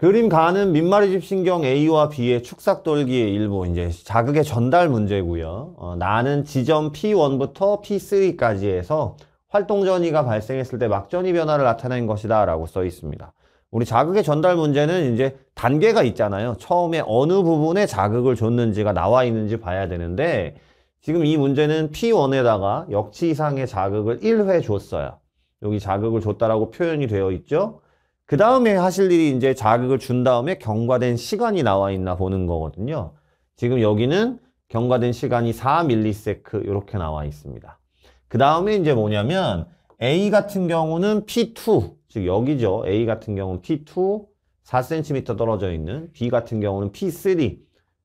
그림 가는 민마리 집신경 A와 B의 축삭돌기의 일부 이제 자극의 전달 문제고요. 어, 나는 지점 P1부터 P3까지 해서 활동 전이가 발생했을 때 막전이 변화를 나타낸 것이다 라고 써 있습니다. 우리 자극의 전달 문제는 이제 단계가 있잖아요. 처음에 어느 부분에 자극을 줬는지가 나와 있는지 봐야 되는데 지금 이 문제는 P1에다가 역치 이상의 자극을 1회 줬어요. 여기 자극을 줬다라고 표현이 되어 있죠. 그 다음에 하실 일이 이제 자극을 준 다음에 경과된 시간이 나와 있나 보는 거거든요. 지금 여기는 경과된 시간이 4밀리세크 이렇게 나와 있습니다. 그 다음에 이제 뭐냐면 A 같은 경우는 P2, 즉 여기죠. A 같은 경우는 P2, 4cm 떨어져 있는 B 같은 경우는 P3,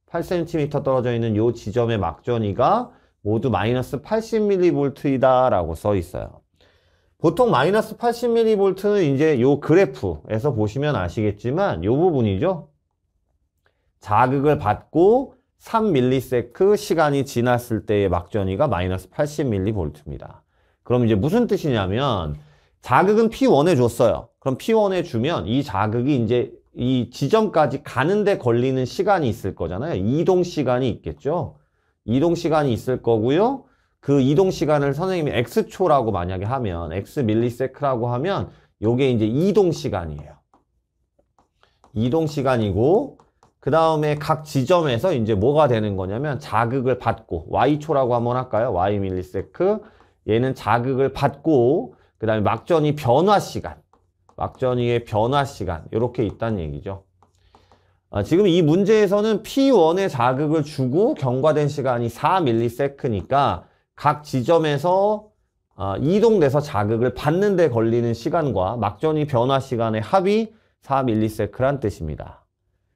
8cm 떨어져 있는 이 지점의 막전이가 모두 마이너스 80mV이다라고 써 있어요. 보통 마이너스 80mV는 이제 요 그래프에서 보시면 아시겠지만 요 부분이죠. 자극을 받고 3밀리세크 시간이 지났을 때의 막전이가 마이너스 80mV입니다. 그럼 이제 무슨 뜻이냐면 자극은 P1에 줬어요. 그럼 P1에 주면 이 자극이 이제 이 지점까지 가는데 걸리는 시간이 있을 거잖아요. 이동 시간이 있겠죠. 이동 시간이 있을 거고요. 그 이동 시간을 선생님이 x초라고 만약에 하면 x 밀리세크라고 하면 요게 이제 이동 시간이에요. 이동 시간이고 그 다음에 각 지점에서 이제 뭐가 되는 거냐면 자극을 받고 y초라고 한번 할까요? y 밀리세크 얘는 자극을 받고 그 다음에 막전이 변화 시간 막전이의 변화 시간 이렇게 있다는 얘기죠. 아, 지금 이 문제에서는 P1에 자극을 주고 경과된 시간이 4밀리세크니까 각 지점에서 어, 이동돼서 자극을 받는 데 걸리는 시간과 막전이 변화 시간의 합이 4밀리세크란 뜻입니다.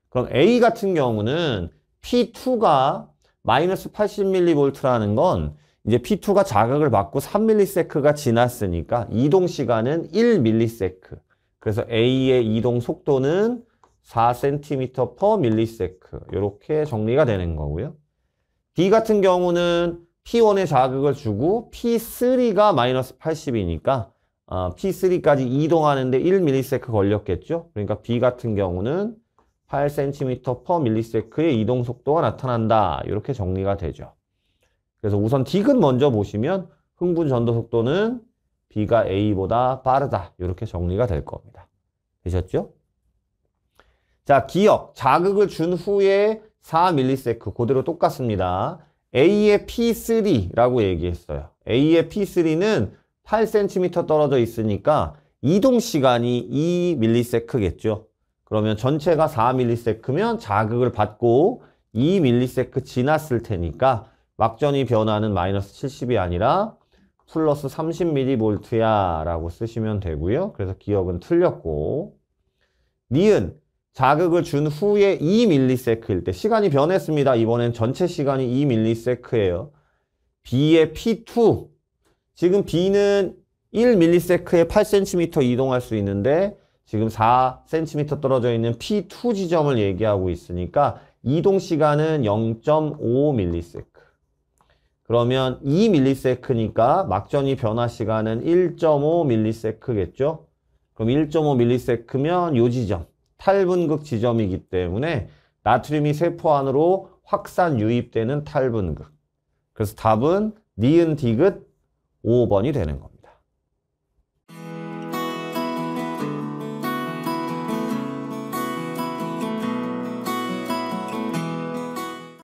그럼 A 같은 경우는 P2가 마이너스 8 0밀리볼트라는건 이제 P2가 자극을 받고 3밀리세크가 지났으니까 이동 시간은 1밀리세크. 그래서 A의 이동 속도는 4cm per 밀리세크. 이렇게 정리가 되는 거고요. B 같은 경우는 P1에 자극을 주고 P3가 마이너스 80이니까 아, P3까지 이동하는데 1ms 걸렸겠죠? 그러니까 B 같은 경우는 8cm per ms의 이동 속도가 나타난다. 이렇게 정리가 되죠. 그래서 우선 디귿 먼저 보시면 흥분 전도 속도는 B가 A보다 빠르다. 이렇게 정리가 될 겁니다. 되셨죠? 자, 기억. 자극을 준 후에 4ms 그대로 똑같습니다. A의 P3라고 얘기했어요. A의 P3는 8cm 떨어져 있으니까 이동 시간이 2ms겠죠. 그러면 전체가 4ms면 자극을 받고 2ms 지났을 테니까 막전이 변화는 마이너스 70이 아니라 플러스 30mV야 라고 쓰시면 되고요. 그래서 기억은 틀렸고 니은 자극을 준 후에 2밀리세크일 때 시간이 변했습니다. 이번엔 전체 시간이 2밀리세크예요. B의 P2 지금 B는 1밀리세크에 8cm 이동할 수 있는데 지금 4cm 떨어져 있는 P2 지점을 얘기하고 있으니까 이동 시간은 0.5밀리세크 그러면 2밀리세크니까 막전이 변화 시간은 1.5밀리세크겠죠 그럼 1.5밀리세크면 요 지점 탈분극 지점이기 때문에 나트륨이 세포 안으로 확산 유입되는 탈분극. 그래서 답은 니은 디귿 5번이 되는 겁니다.